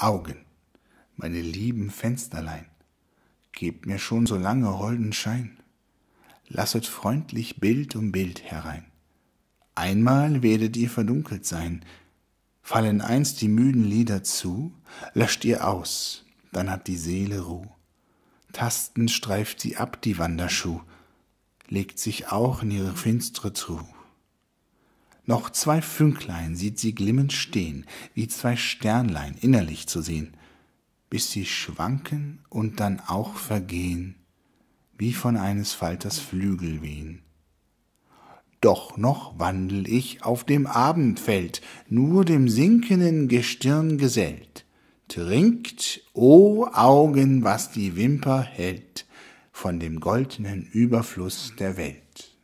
Augen, meine lieben Fensterlein, gebt mir schon so lange holden Schein, lasset freundlich Bild um Bild herein. Einmal werdet ihr verdunkelt sein, fallen einst die müden Lieder zu, löscht ihr aus, dann hat die Seele Ruh. Tastend streift sie ab die Wanderschuh, legt sich auch in ihre finstre Truhe. Noch zwei Fünklein sieht sie glimmend stehen, wie zwei Sternlein innerlich zu sehen, bis sie schwanken und dann auch vergehen, wie von eines Falters Flügel wehen. Doch noch wandel ich auf dem Abendfeld, nur dem sinkenden Gestirn gesellt. Trinkt, o oh Augen, was die Wimper hält, von dem goldenen Überfluss der Welt.